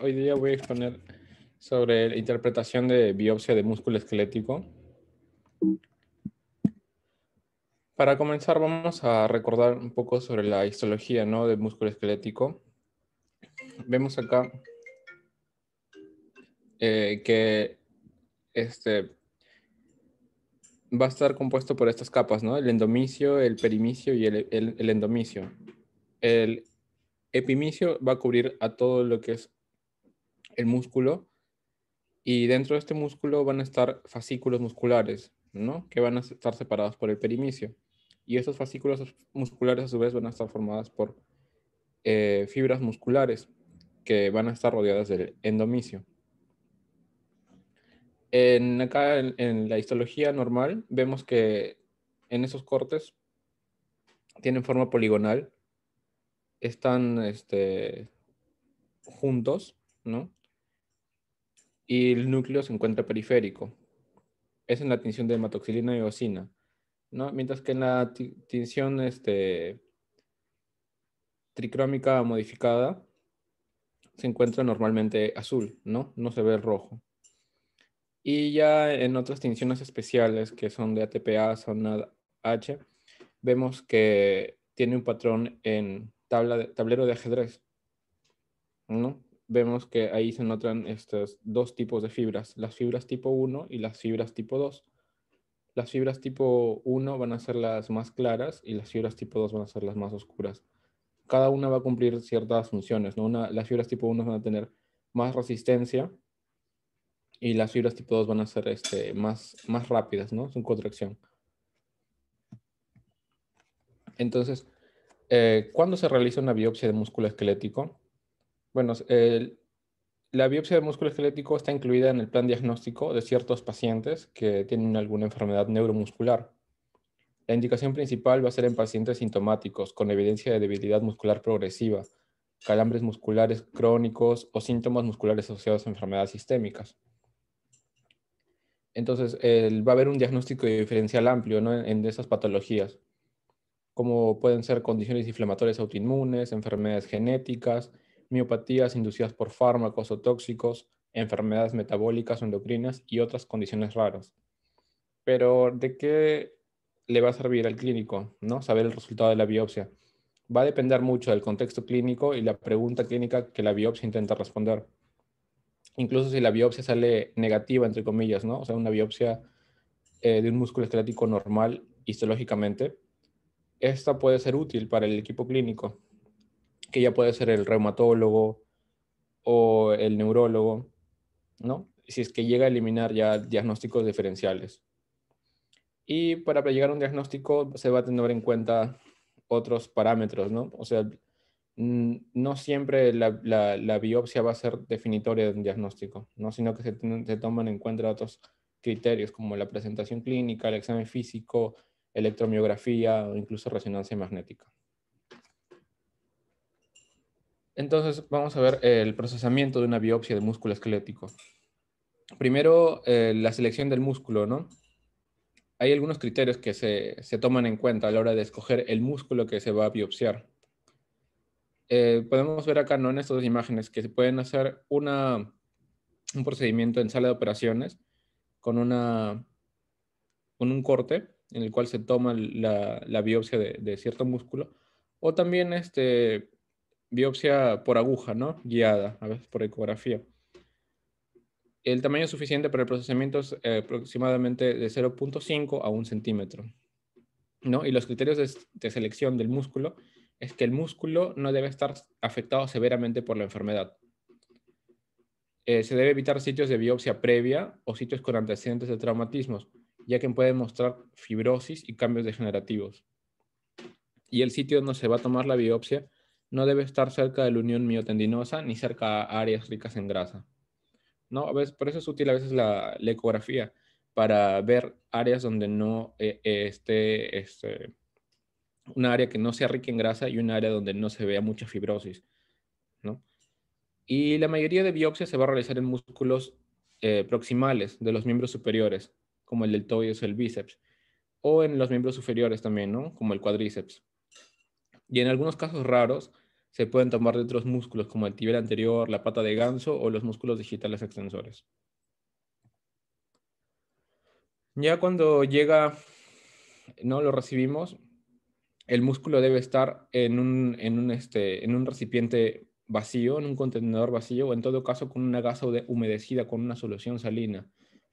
Hoy día voy a exponer sobre la interpretación de biopsia de músculo esquelético. Para comenzar vamos a recordar un poco sobre la histología del músculo esquelético. Vemos acá eh, que este, va a estar compuesto por estas capas, el endomicio, el perimicio y el, el, el endomicio. El Epimicio va a cubrir a todo lo que es el músculo y dentro de este músculo van a estar fascículos musculares, ¿no? Que van a estar separados por el perimicio. Y esos fascículos musculares a su vez van a estar formados por eh, fibras musculares que van a estar rodeadas del endomicio. En, acá en la histología normal vemos que en esos cortes tienen forma poligonal están este, juntos, ¿no? Y el núcleo se encuentra periférico. Es en la tinción de hematoxilina y eosina, ¿no? Mientras que en la tinción este, tricrómica modificada se encuentra normalmente azul, ¿no? No se ve rojo. Y ya en otras tinciones especiales que son de ATPA, son H, vemos que tiene un patrón en tabla tablero de ajedrez, ¿no? Vemos que ahí se notan estos dos tipos de fibras, las fibras tipo 1 y las fibras tipo 2. Las fibras tipo 1 van a ser las más claras y las fibras tipo 2 van a ser las más oscuras. Cada una va a cumplir ciertas funciones, ¿no? Una, las fibras tipo 1 van a tener más resistencia y las fibras tipo 2 van a ser este, más, más rápidas, ¿no? Su contracción. Entonces, eh, ¿Cuándo se realiza una biopsia de músculo esquelético? Bueno, la biopsia de músculo esquelético está incluida en el plan diagnóstico de ciertos pacientes que tienen alguna enfermedad neuromuscular. La indicación principal va a ser en pacientes sintomáticos con evidencia de debilidad muscular progresiva, calambres musculares crónicos o síntomas musculares asociados a enfermedades sistémicas. Entonces, va a haber un diagnóstico diferencial amplio en esas patologías como pueden ser condiciones inflamatorias autoinmunes, enfermedades genéticas, miopatías inducidas por fármacos o tóxicos, enfermedades metabólicas o endocrinas y otras condiciones raras. Pero, ¿de qué le va a servir al clínico ¿no? saber el resultado de la biopsia? Va a depender mucho del contexto clínico y la pregunta clínica que la biopsia intenta responder. Incluso si la biopsia sale negativa, entre comillas, ¿no? o sea, una biopsia eh, de un músculo esquelético normal histológicamente, esta puede ser útil para el equipo clínico, que ya puede ser el reumatólogo o el neurólogo, ¿no? Si es que llega a eliminar ya diagnósticos diferenciales. Y para llegar a un diagnóstico se va a tener en cuenta otros parámetros, ¿no? O sea, no siempre la, biopsia va a ser definitoria de un diagnóstico, ¿no? sino que se, toman en cuenta otros criterios como la presentación clínica, el examen físico, electromiografía o incluso resonancia magnética. Entonces, vamos a ver el procesamiento de una biopsia de músculo esquelético. Primero, eh, la selección del músculo, ¿no? Hay algunos criterios que se, toman en cuenta a la hora de escoger el músculo que se va a biopsiar. Eh, podemos ver acá, ¿no? En estas dos imágenes que se pueden hacer una, un procedimiento en sala de operaciones con una con un corte en el cual se toma la, biopsia de, cierto músculo, o también este, biopsia por aguja, ¿no? guiada, a veces por ecografía. El tamaño suficiente para el procesamiento es eh, aproximadamente de 0.5 a 1 centímetro. ¿no? Y los criterios de, selección del músculo es que el músculo no debe estar afectado severamente por la enfermedad. Eh, se debe evitar sitios de biopsia previa o sitios con antecedentes de traumatismos, ya que puede mostrar fibrosis y cambios degenerativos. Y el sitio donde se va a tomar la biopsia no debe estar cerca de la unión miotendinosa ni cerca a áreas ricas en grasa. ¿No? por eso es útil a veces la, ecografía, para ver áreas donde no eh, eh, esté este, una área que no sea rica en grasa y un área donde no se vea mucha fibrosis. Y la mayoría de biopsias se va a realizar en músculos eh, proximales de los miembros superiores, como el deltoides o el bíceps, o en los miembros superiores también, ¿no? Como el cuádriceps. Y en algunos casos raros se pueden tomar de otros músculos como el tibial anterior, la pata de ganso o los músculos digitales extensores. Ya cuando llega, no lo recibimos, el músculo debe estar en un, en un este, recipiente vacío, en un contenedor vacío o en todo caso con una gasa humedecida con una solución salina.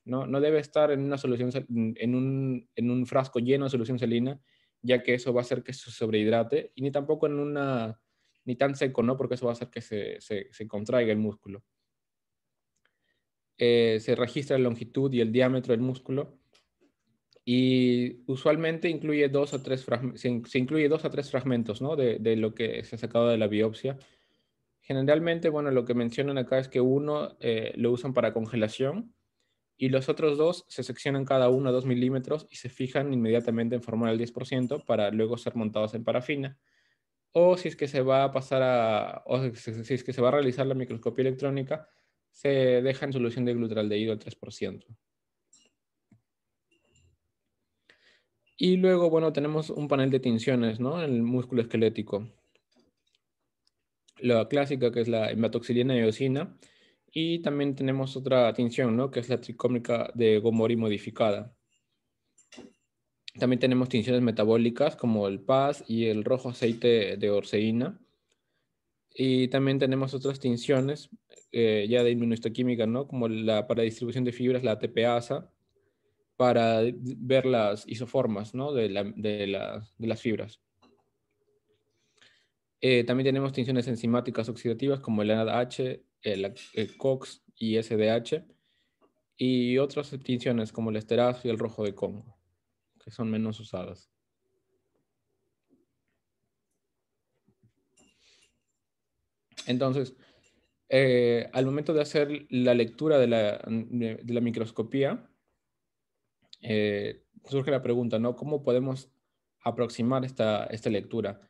No, debe estar en una solución, en un, frasco lleno de solución salina, ya que eso va a hacer que se sobrehidrate, y ni tampoco en una, ni tan seco, ¿no? Porque eso va a hacer que se, contraiga el músculo. Eh, se registra la longitud y el diámetro del músculo, y usualmente incluye dos o tres se, incluye dos a tres fragmentos, ¿no? De, lo que se ha sacado de la biopsia. Generalmente, bueno, lo que mencionan acá es que uno eh, lo usan para congelación, y los otros dos se seccionan cada uno a 2 milímetros y se fijan inmediatamente en forma al 10% para luego ser montados en parafina. O si es que se va a pasar a, o si es que se va a realizar la microscopía electrónica, se deja en solución de glutaraldehído al 3%. Y luego, bueno, tenemos un panel de tinciones, ¿no? En el músculo esquelético. La clásica, que es la hematoxilina y eosina, y también tenemos otra tinción, ¿no? que es la tricómica de Gomori modificada. También tenemos tinciones metabólicas como el PAS y el rojo aceite de orseína. Y también tenemos otras tinciones eh, ya de inmunohistoquímica, ¿no? como la para distribución de fibras, la ATPasa, para ver las isoformas ¿no? de, las fibras. Eh, también tenemos tinciones enzimáticas oxidativas como el NADH, el, COX y SDH, y otras extinciones como el esterazo y el rojo de Congo, que son menos usadas. Entonces, eh, al momento de hacer la lectura de la, la microscopía, eh, surge la pregunta, ¿no? ¿Cómo podemos aproximar esta, esta lectura?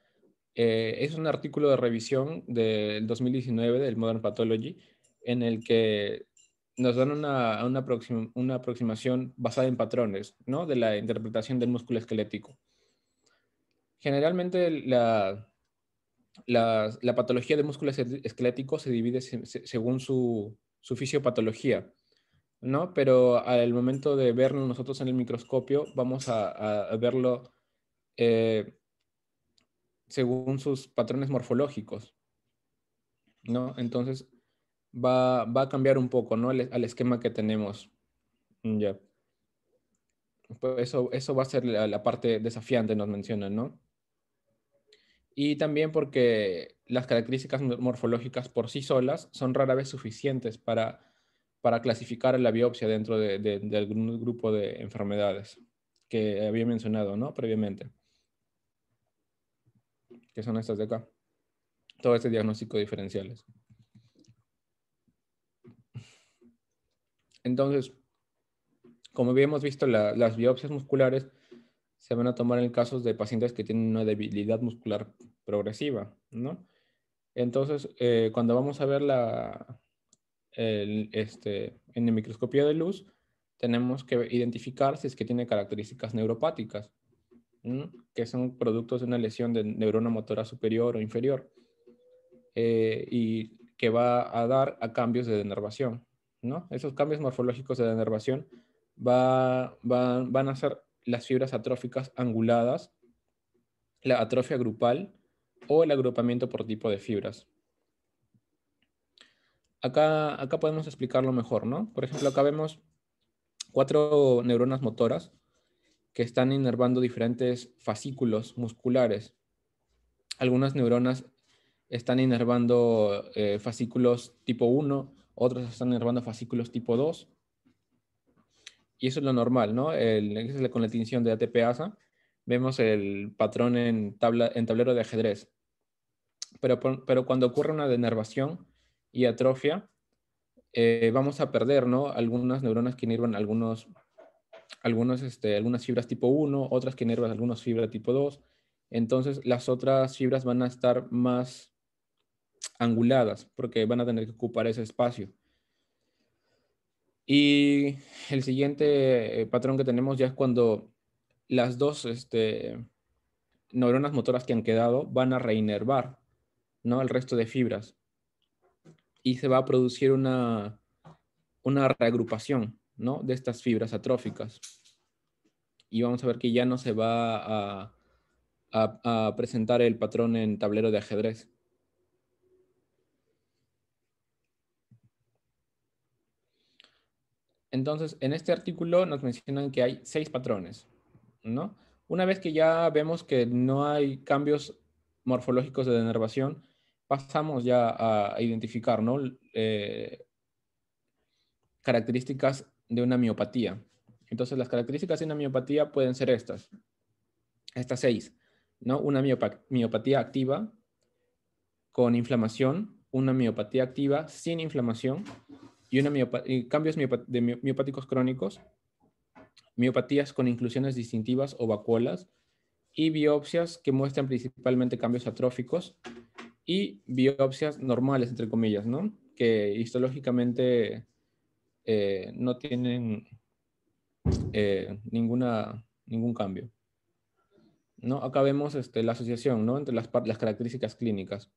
Eh, es un artículo de revisión del 2019 del Modern Pathology en el que nos dan una, una, aproximación basada en patrones ¿no? de la interpretación del músculo esquelético. Generalmente la, la, patología de músculo esquelético se divide según su, su fisiopatología. ¿no? Pero al momento de verlo nosotros en el microscopio, vamos a, verlo eh, según sus patrones morfológicos. ¿no? Entonces va, a cambiar un poco ¿no? al, esquema que tenemos. Mm, ya. Pues eso, eso va a ser la, parte desafiante, nos mencionan, ¿no? Y también porque las características morfológicas por sí solas son rara vez suficientes para, clasificar la biopsia dentro de, de algún grupo de enfermedades que había mencionado, ¿no? Previamente que son estas de acá. Todo este diagnóstico diferenciales. Entonces, como habíamos visto, las biopsias musculares se van a tomar en casos de pacientes que tienen una debilidad muscular progresiva, ¿no? Entonces, eh, cuando vamos a ver la, este, en el microscopio de luz, tenemos que identificar si es que tiene características neuropáticas que son productos de una lesión de neurona motora superior o inferior eh, y que va a dar a cambios de denervación. ¿no? Esos cambios morfológicos de denervación van a ser las fibras atróficas anguladas, la atrofia grupal o el agrupamiento por tipo de fibras. Acá, acá podemos explicarlo mejor, ¿no? Por ejemplo, acá vemos cuatro neuronas motoras que están inervando diferentes fascículos musculares. Algunas neuronas están inervando eh, fascículos tipo 1, otras están inervando fascículos tipo 2. Y eso es lo normal, ¿no? El, con la tinción de ATP-ASA vemos el patrón en, tablero de ajedrez. Pero, cuando ocurre una denervación y atrofia, eh, vamos a perder ¿no? algunas neuronas que inervan algunos algunos, este, algunas fibras tipo 1, otras que enervan algunas fibras tipo 2. Entonces las otras fibras van a estar más anguladas porque van a tener que ocupar ese espacio. Y el siguiente eh, patrón que tenemos ya es cuando las dos este, neuronas motoras que han quedado van a reinervar ¿no? el resto de fibras y se va a producir una, una reagrupación de estas fibras atróficas. Y vamos a ver que ya no se va a, presentar el patrón en tablero de ajedrez. Entonces, en este artículo nos mencionan que hay seis patrones, ¿no? Una vez que ya vemos que no hay cambios morfológicos de denervación, pasamos ya a identificar, ¿no? Eh, características de una miopatía. Entonces, las características de una miopatía pueden ser estas, estas seis, ¿no? Una miopatía activa con inflamación, una miopatía activa sin inflamación y, una cambios de miopáticos crónicos, miopatías con inclusiones distintivas o vacuolas y biopsias que muestran principalmente cambios atróficos y biopsias normales, entre comillas, ¿no? Que histológicamente eh, no tienen eh, ninguna, ningún cambio. ¿No? Acá vemos este, la asociación ¿no? entre las, características clínicas.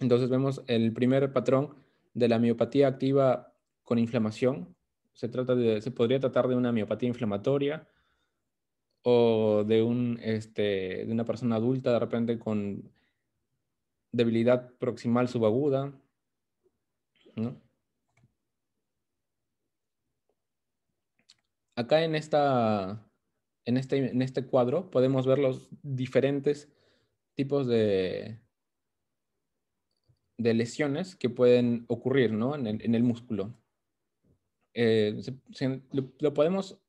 Entonces vemos el primer patrón de la miopatía activa con inflamación. Se, trata se podría tratar de una miopatía inflamatoria o de, un, este, de una persona adulta de repente con debilidad proximal subaguda. ¿no? acá en, esta, en, este, en este cuadro podemos ver los diferentes tipos de, de lesiones que pueden ocurrir ¿no? en, el, músculo. Eh, lo, podemos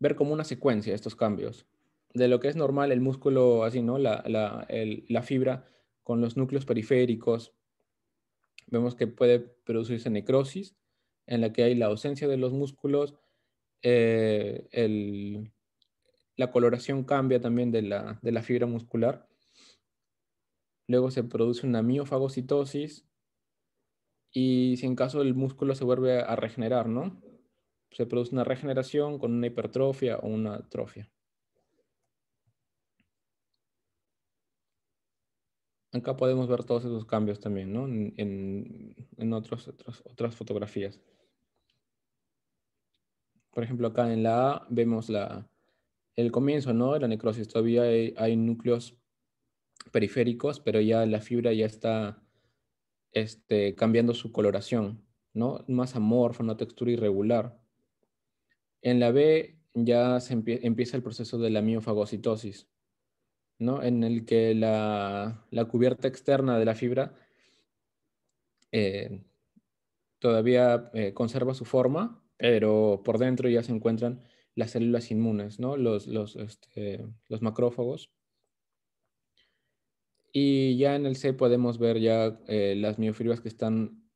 ver como una secuencia estos cambios. De lo que es normal el músculo, así, ¿no? La, la, la fibra con los núcleos periféricos. Vemos que puede producirse necrosis, en la que hay la ausencia de los músculos, eh, la coloración cambia también de la, fibra muscular. Luego se produce una miofagocitosis y si en caso el músculo se vuelve a regenerar, ¿no? Se produce una regeneración con una hipertrofia o una atrofia. Acá podemos ver todos esos cambios también, ¿no? En, otras fotografías por ejemplo, acá en la A vemos el comienzo de la necrosis. Todavía hay, núcleos periféricos, pero ya la fibra ya está este, cambiando su coloración, ¿no? más amorfa, una textura irregular. En la B ya se empieza el proceso de la miofagocitosis, en el que la, cubierta externa de la fibra eh, todavía eh, conserva su forma, pero por dentro ya se encuentran las células inmunes, ¿no? los, este, macrófagos. Y ya en el C podemos ver ya eh, las miofibras que están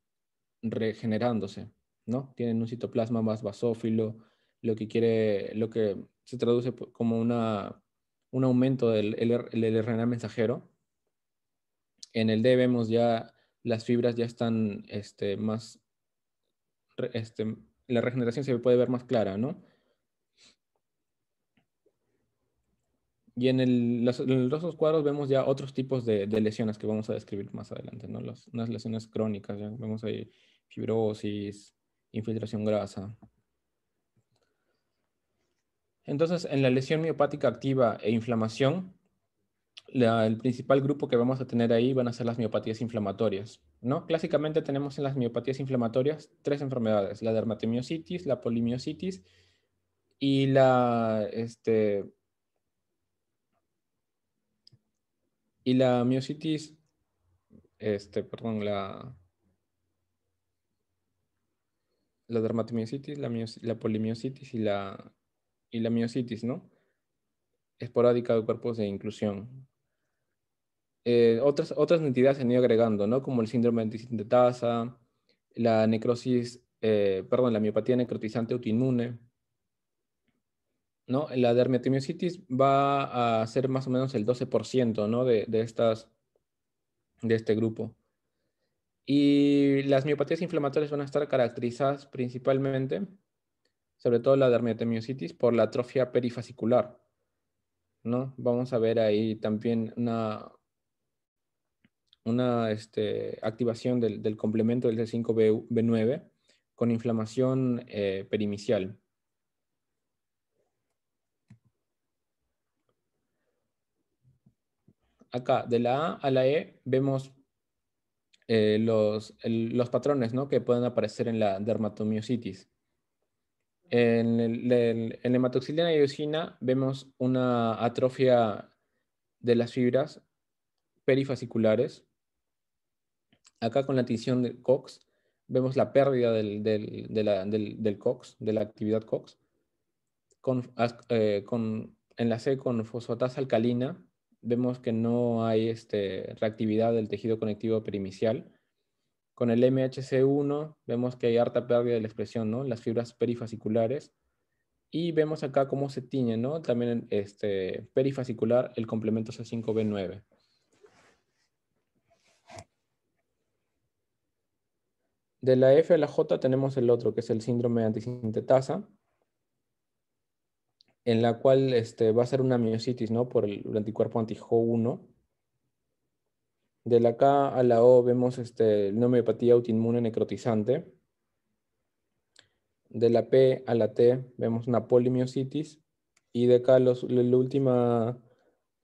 regenerándose, ¿no? Tienen un citoplasma más basófilo, lo que quiere, lo que se traduce como una, un aumento del el, RNA mensajero. En el D vemos ya las fibras ya están este, más este, la regeneración se puede ver más clara, ¿no? Y en, los, dos cuadros vemos ya otros tipos de, lesiones que vamos a describir más adelante, ¿no? Las, unas lesiones crónicas, ya vemos ahí fibrosis, infiltración grasa. Entonces, en la lesión miopática activa e inflamación, el principal grupo que vamos a tener ahí van a ser las miopatías inflamatorias. ¿no? Clásicamente tenemos en las miopatías inflamatorias tres enfermedades, la dermatomiositis, la polimiositis y la, este, y la este, perdón, la, la la, la polimiositis y la, y la miositis, ¿no? Esporádica de cuerpos de inclusión. Eh, otras, otras entidades se han ido agregando, ¿no? Como el síndrome de tasa la necrosis, eh, perdón, la miopatía necrotizante autoinmune, ¿no? La dermatomiositis va a ser más o menos el 12%, ¿no? De, estas, de este grupo. Y las miopatías inflamatorias van a estar caracterizadas principalmente, sobre todo la dermatomiositis, por la atrofia perifascicular, ¿no? Vamos a ver ahí también una, una este, activación del, complemento del C5B9 con inflamación eh, perimicial. Acá, de la A a la E, vemos eh, los, patrones que pueden aparecer en la dermatomiositis. En, el, la hematoxilina eosina vemos una atrofia de las fibras perifasciculares Acá con la tinción de COX, vemos la pérdida del, COX, de la actividad COX, con, eh, con enlace con fosfatasa alcalina, vemos que no hay este, reactividad del tejido conectivo perimicial. Con el MHC1 vemos que hay harta pérdida de la expresión, ¿no? Las fibras perifasciculares. Y vemos acá cómo se tiñe, ¿no? También este, perifascicular el complemento C5B9. De la F a la J tenemos el otro, que es el síndrome de antisintetasa, en la cual este, va a ser una miocitis ¿no? por el, anticuerpo anti-J1. De la K a la O vemos este, homeopatía autoinmune necrotizante. De la P a la T vemos una polimiositis. Y de acá la última,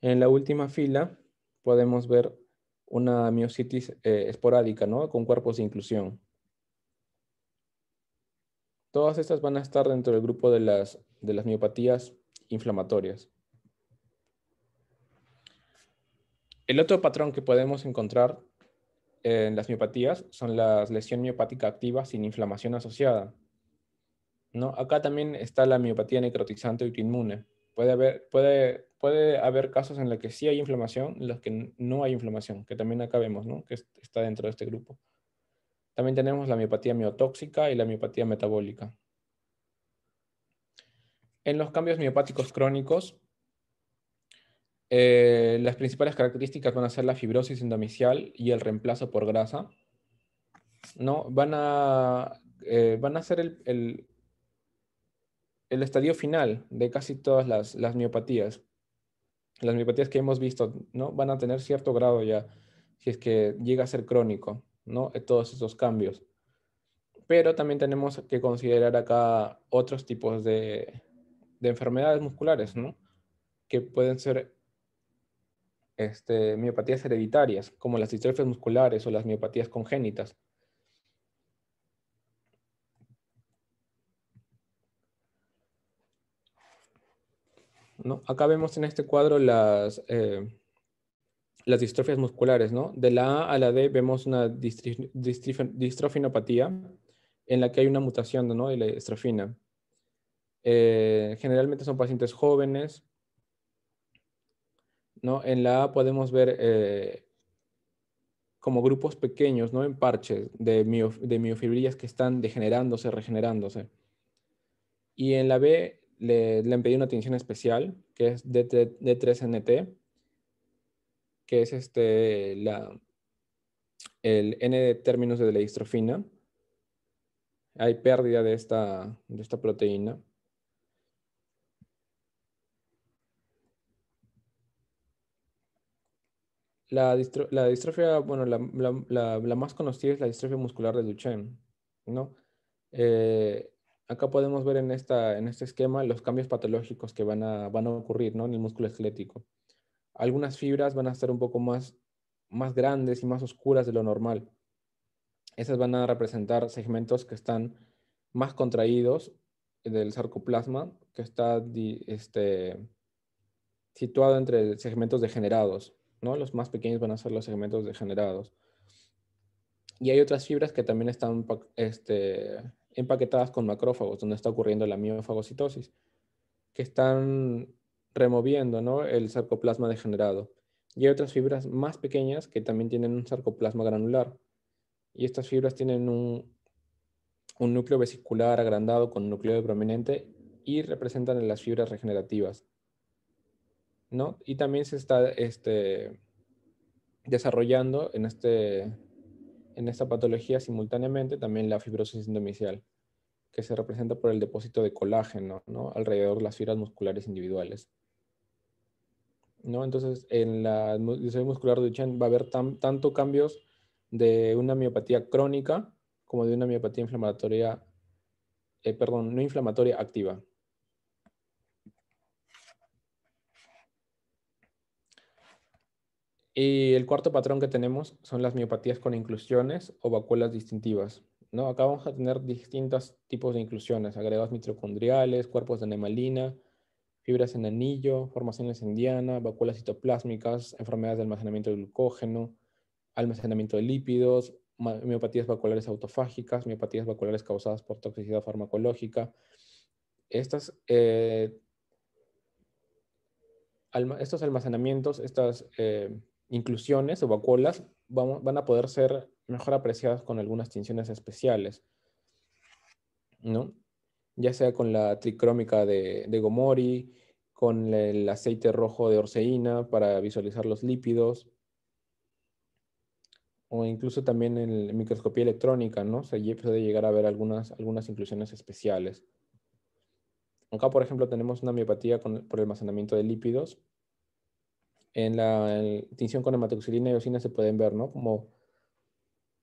en la última fila podemos ver una miocitis eh, esporádica, ¿no? Con cuerpos de inclusión. Todas estas van a estar dentro del grupo de las, miopatías inflamatorias. El otro patrón que podemos encontrar en las miopatías son las lesión miopática activa sin inflamación asociada. ¿No? Acá también está la miopatía necrotizante autoinmune. Puede haber, puede, haber casos en los que sí hay inflamación, en los que no hay inflamación, que también acá vemos, que está dentro de este grupo. También tenemos la miopatía miotóxica y la miopatía metabólica. En los cambios miopáticos crónicos, eh, las principales características van a ser la fibrosis endomicial y el reemplazo por grasa. ¿no? Van, a, eh, van a ser el, estadio final de casi todas las, miopatías. Las miopatías que hemos visto ¿no? van a tener cierto grado ya, si es que llega a ser crónico. ¿no? Eh, todos esos cambios. Pero también tenemos que considerar acá otros tipos de, enfermedades musculares, ¿no? Que pueden ser este, miopatías hereditarias, como las distrofias musculares o las miopatías congénitas. ¿No? Acá vemos en este cuadro las, eh, las distrofias musculares, ¿no? De la A a la D vemos una distrofinopatía en la que hay una mutación de la estrofina. Eh, generalmente son pacientes jóvenes. ¿no? En la A podemos ver eh, como grupos pequeños, ¿no? en parches de, miofibrillas que están degenerándose, regenerándose. Y en la B le, le han pedido una atención especial, que es D3NT, que es este, la, el N de términos de la distrofina. Hay pérdida de esta, de esta proteína. La, distrofia, bueno, la, más conocida es la distrofia muscular de Duchenne, ¿no? Eh, acá podemos ver en, esta, en este esquema los cambios patológicos que van a, van a ocurrir, ¿no? En el músculo esquelético algunas fibras van a estar un poco más, más grandes y más oscuras de lo normal. Esas van a representar segmentos que están más contraídos del sarcoplasma, que está este, situado entre segmentos degenerados. ¿no? Los más pequeños van a ser los segmentos degenerados. Y hay otras fibras que también están este, empaquetadas con macrófagos, donde está ocurriendo la miofagocitosis, que están removiendo el sarcoplasma degenerado. Y hay otras fibras más pequeñas que también tienen un sarcoplasma granular. Y estas fibras tienen un, núcleo vesicular agrandado con un núcleo prominente y representan las fibras regenerativas. Y también se está este, desarrollando en, este, en esta patología simultáneamente también la fibrosis endomicial, que se representa por el depósito de colágeno alrededor de las fibras musculares individuales. Entonces, en la disolución muscular de Duchenne va a haber tanto cambios de una miopatía crónica como de una miopatía inflamatoria, eh, perdón, no inflamatoria activa. Y el cuarto patrón que tenemos son las miopatías con inclusiones o vacuolas distintivas. Acá vamos a tener distintos tipos de inclusiones, agregados mitocondriales, cuerpos de anemalina, fibras en anillo, formaciones en diana, vacuolas citoplásmicas, enfermedades de almacenamiento de glucógeno, almacenamiento de lípidos, miopatías vaculares autofágicas, miopatías vaculares causadas por toxicidad farmacológica. Estas, eh, estos almacenamientos, estas eh, inclusiones o vacuolas van a poder ser mejor apreciadas con algunas tinciones especiales. ¿no? ya sea con la tricrómica de, Gomori, con el aceite rojo de orceína para visualizar los lípidos, o incluso también en microscopía electrónica, ¿no? Se puede llegar a ver algunas, algunas inclusiones especiales. Acá, por ejemplo, tenemos una miopatía con, por almacenamiento de lípidos. En la, en tinción con hematoxilina y eosina se pueden ver, ¿no? Como,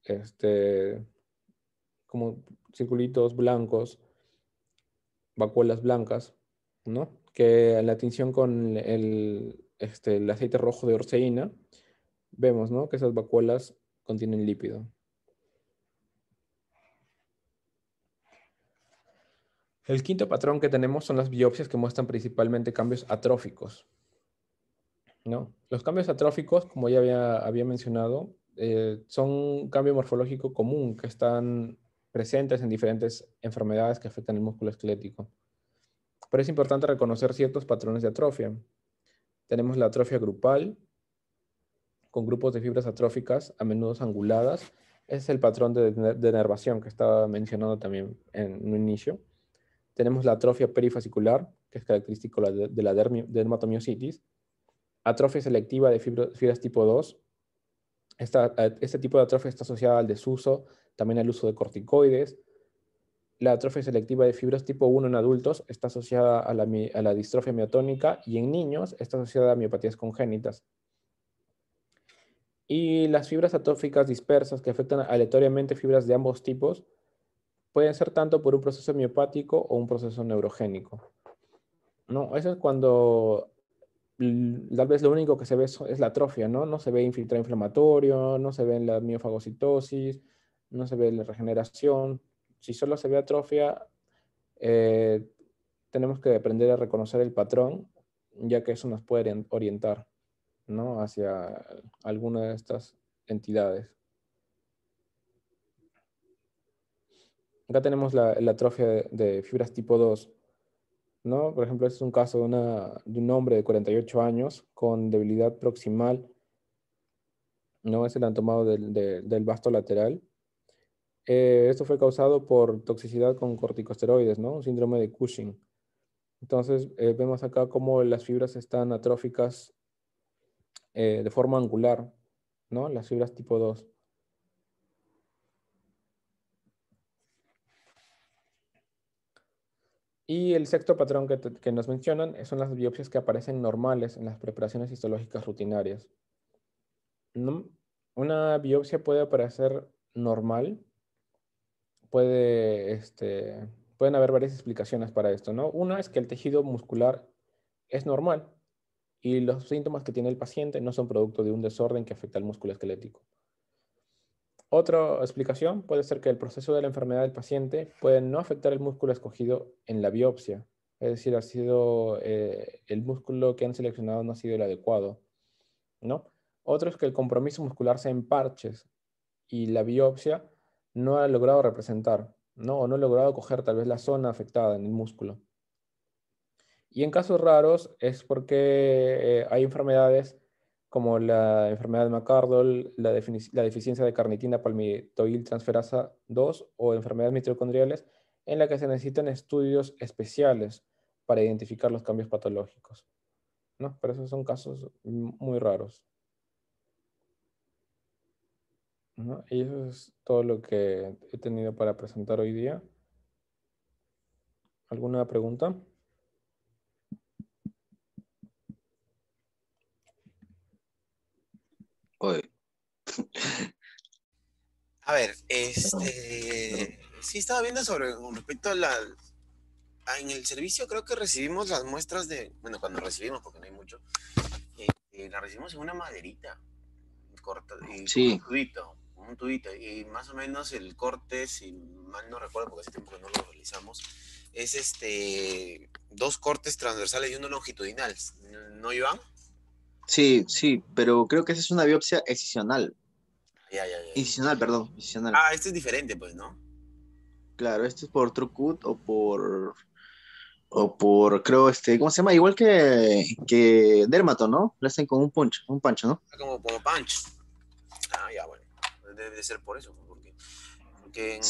este, como circulitos blancos vacuolas blancas, ¿no? Que la tinción con el, este, aceite rojo de orceína, vemos, ¿no? Que esas vacuolas contienen lípido. El quinto patrón que tenemos son las biopsias que muestran principalmente cambios atróficos. ¿no? Los cambios atróficos, como ya había, mencionado, eh, son un cambio morfológico común que están presentes en diferentes enfermedades que afectan el músculo esquelético. Pero es importante reconocer ciertos patrones de atrofia. Tenemos la atrofia grupal, con grupos de fibras atróficas, a menudo anguladas. Ese es el patrón de denervación que estaba mencionando también en un inicio. Tenemos la atrofia perifascicular, que es característico de la dermatomiositis. Atrofia selectiva de fibras tipo 2. este tipo de atrofia está asociada al desuso también el uso de corticoides. La atrofia selectiva de fibras tipo 1 en adultos está asociada a la, a la distrofia miotónica y en niños está asociada a miopatías congénitas. Y las fibras atróficas dispersas que afectan aleatoriamente fibras de ambos tipos pueden ser tanto por un proceso miopático o un proceso neurogénico. No, eso es cuando tal vez lo único que se ve es la atrofia, ¿no? No se ve infiltrado inflamatorio, no se ve la miofagocitosis, no se ve la regeneración. Si solo se ve atrofia, eh, tenemos que aprender a reconocer el patrón, ya que eso nos puede orientar ¿no? hacia alguna de estas entidades. Acá tenemos la, atrofia de, fibras tipo 2. ¿no? Por ejemplo, este es un caso de, un hombre de 48 años con debilidad proximal. ¿no? Es el han del, basto vasto lateral eh, esto fue causado por toxicidad con corticosteroides, ¿no? Un síndrome de Cushing. Entonces, eh, vemos acá cómo las fibras están atróficas eh, de forma angular, ¿no? Las fibras tipo 2. Y el sexto patrón que, nos mencionan son las biopsias que aparecen normales en las preparaciones histológicas rutinarias. Una biopsia puede aparecer normal puede, este, pueden haber varias explicaciones para esto, ¿no? Una es que el tejido muscular es normal y los síntomas que tiene el paciente no son producto de un desorden que afecta al músculo esquelético. Otra explicación puede ser que el proceso de la enfermedad del paciente puede no afectar el músculo escogido en la biopsia, es decir, ha sido eh, el músculo que han seleccionado no ha sido el adecuado, ¿no? Otro es que el compromiso muscular sea en parches y la biopsia no ha logrado representar, ¿no? o no ha logrado coger tal vez la zona afectada en el músculo. Y en casos raros es porque eh, hay enfermedades como la enfermedad de McArdle, la, deficiencia de carnitina palmitoil transferasa 2 o enfermedades mitocondriales, en la que se necesitan estudios especiales para identificar los cambios patológicos. ¿no? Pero esos son casos muy raros. Y eso es todo lo que he tenido para presentar hoy día. ¿Alguna pregunta? A ver, este, sí estaba viendo sobre respecto a la, ah, en el servicio creo que recibimos las muestras de, bueno, cuando recibimos porque no hay mucho, la este, las recibimos en una maderita corta y un tubito, y más o menos el corte, si mal no recuerdo, porque hace tiempo que no lo realizamos, es este dos cortes transversales y uno longitudinal, ¿no, Iván? Sí, sí, pero creo que esa es una biopsia excisional. Ya, perdón, Ah, este es diferente, pues, ¿no? Claro, este es por trucut o por o por, creo, este, ¿cómo se llama? Igual que, que Dermato, ¿no? Lo hacen con un punch, un pancho, ¿no? Ah, como, por punch. Ah, ya, bueno debe ser por eso, porque,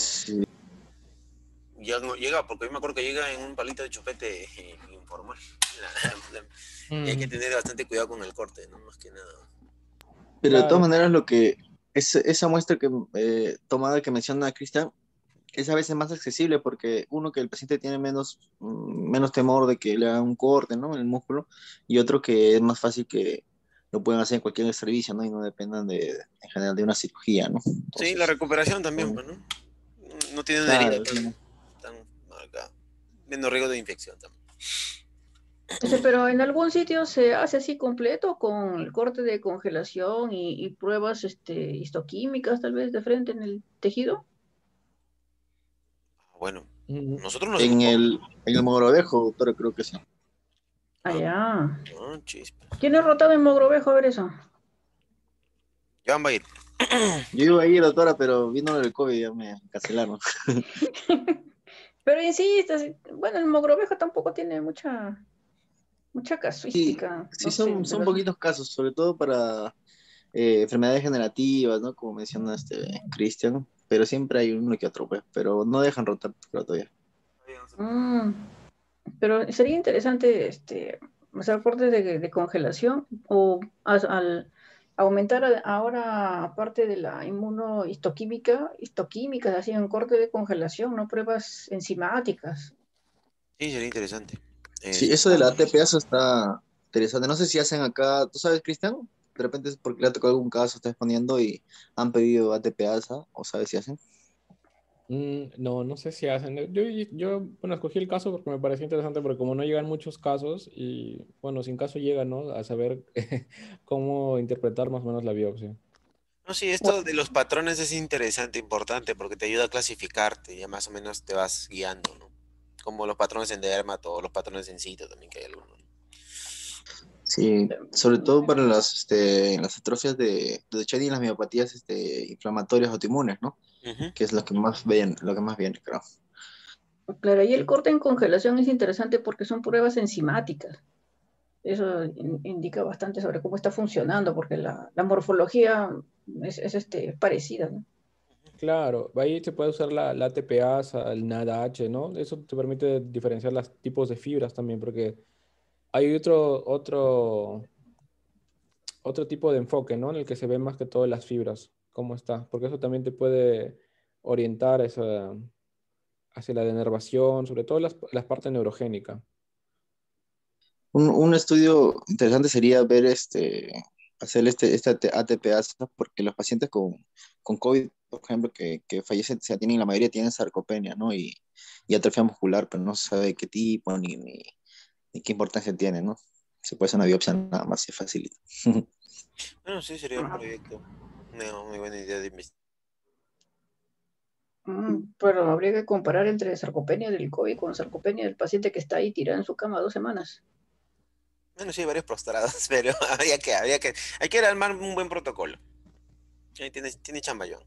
ya no llega, porque yo me acuerdo que llega en un palito de chupete eh, informal. Y hay que mm. tener bastante cuidado con el corte, ¿no? Más que nada. Pero de todas maneras, lo que esa muestra que, eh, tomada que menciona Cristian es a veces más accesible porque uno que el paciente tiene menos, mm, menos temor de que le haga un corte ¿no? en el músculo y otro que es más fácil que lo pueden hacer en cualquier servicio, ¿no? Y no dependan de, en general de una cirugía, ¿no? sí, la recuperación eh, también, pues, ¿no? No tienen herida, están acá. Menos riesgo de infección también. Pero en algún sitio se hace así completo con el corte de congelación y, pruebas este, histoquímicas tal vez de frente en el tejido. Ah, bueno, mm. nosotros no. en el en el dejo doctor, creo que sí. Allá. Ah, ah, ¿Quién ha rotado el Mogrovejo a ver eso? Yo iba a ir. Yo iba a ir, doctora, pero vino el COVID ya me cancelaron. pero insisto, este, bueno, el Mogrovejo tampoco tiene mucha mucha casuística. Sí, son, son poquitos casos, sobre todo para eh, enfermedades generativas, ¿no? Como menciona este Cristian, pero siempre hay uno que otro, pues, pero no dejan rotar todavía. Mm. Pero sería interesante este, hacer cortes de, congelación o al aumentar ahora, parte de la inmunohistoquímica, histoquímicas, un corte de congelación, no pruebas enzimáticas. Sí, sería interesante. sí, eso de la ATPasa este, está interesante. No sé si hacen acá, ¿tú sabes, Cristian? De repente es porque le ha tocado algún caso, está exponiendo y han pedido ATPasa, o sabes si hacen. Mm, no, no sé si hacen. Eh, yo, bueno, escogí el caso porque me pareció interesante, porque como no llegan muchos casos, y bueno, sin caso llega, ¿no? A saber cómo interpretar más o menos la biopsia. No, sí, esto de los patrones es interesante, importante, porque te ayuda a clasificarte, ya más o menos te vas guiando, ¿no? Como los patrones en derma, o los patrones en cito también que hay algunos. Sí, sobre todo para las, este, las atrofias de, de y las miopatías este, inflamatorias autoinmunes, ¿no? Que es lo que más ven, lo que más viene, creo. Claro, y el corte en congelación es interesante porque son pruebas enzimáticas. Eso indica bastante sobre cómo está funcionando, porque la, morfología es, este, parecida, ¿no? Claro, ahí se puede usar la, la TPA, el NADH, ¿no? Eso te permite diferenciar los tipos de fibras también, porque hay otro, otro, otro tipo de enfoque, ¿no? En el que se ve más que todo las fibras, cómo está, porque eso también te puede orientar hacia la denervación, sobre todo las, partes neurogénicas. Un, estudio interesante sería ver este, hacer este, este porque los pacientes con, con COVID, por ejemplo, que, fallecen, tienen, la mayoría tienen sarcopenia, ¿no? Y, y atrofia muscular, pero no se sabe qué tipo ni ¿Y qué importancia tiene, no? Se puede hacer una biopsia nada más, se facilita. bueno, sí, sería un proyecto. muy buena idea de investigar. Mm, pero habría que comparar entre sarcopenia del COVID con sarcopenia del paciente que está ahí tirado en su cama dos semanas. Bueno, sí, varios prostrados, pero había que, había que, hay que armar un buen protocolo. Ahí tiene, tiene Chambayón?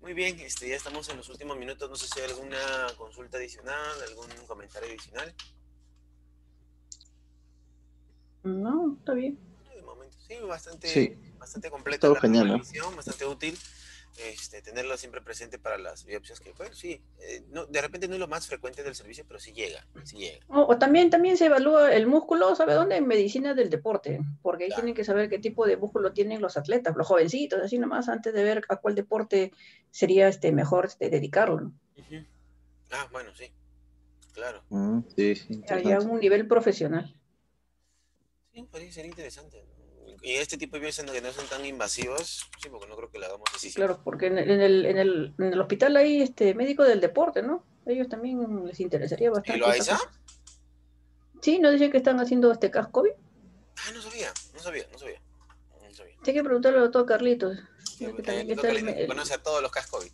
Muy bien, este, ya estamos en los últimos minutos. No sé si hay alguna consulta adicional, algún comentario adicional. No, está bien. De momento, sí, bastante, completo. bastante genial, bastante útil este, tenerlo siempre presente para las biopsias que, bueno, sí, eh, no, de repente no es lo más frecuente del servicio, pero sí llega, sí llega. O, también, también se evalúa el músculo, ¿sabe dónde? En medicina del deporte, porque ahí tienen que saber qué tipo de músculo tienen los atletas, los jovencitos, así nomás, antes de ver a cuál deporte sería este, mejor este, dedicarlo. Ah, bueno, sí, claro. Mm, sí, un nivel profesional. Sí, podría ser interesante, ¿no? y este tipo de violencias que no son tan invasivos... sí, porque no creo que la hagamos así. Claro, porque en el, en el, en el, hospital hay este médico del deporte, ¿no? A ellos también les interesaría bastante. ¿Y lo AISA? Sí, ¿no dicen que están haciendo este casco Ah, no sabía, no sabía, no sabía. No sabía. que preguntarle a todo Carlitos. Conoce a todos los cascovi.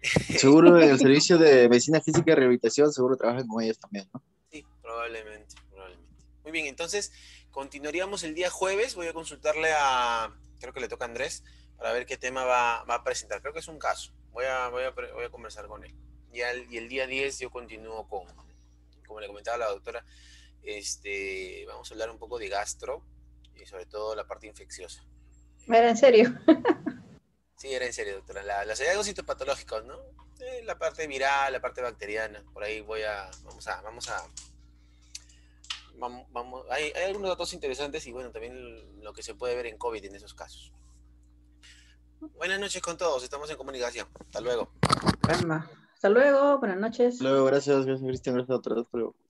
Seguro en el servicio de medicina física y rehabilitación, seguro trabajan con ellos también, ¿no? Sí, probablemente, probablemente. Muy bien, entonces, Continuaríamos el día jueves. Voy a consultarle a, creo que le toca a Andrés, para ver qué tema va, a presentar. Creo que es un caso. Voy a, voy a, conversar con él. Y, el día 10 yo continúo con, como le comentaba la doctora, este, vamos a hablar un poco de gastro y sobre todo la parte infecciosa. ¿Era en serio? sí, era en serio, doctora. La, los hallazgos citopatológicos, ¿no? Eh, la parte viral, la parte bacteriana. Por ahí voy a, vamos a, vamos a vamos, vamos hay, hay, algunos datos interesantes y bueno, también lo que se puede ver en COVID en esos casos. Buenas noches con todos, estamos en comunicación. Hasta luego. Hasta luego, buenas noches. luego, gracias, gracias Cristian, gracias a todos. luego.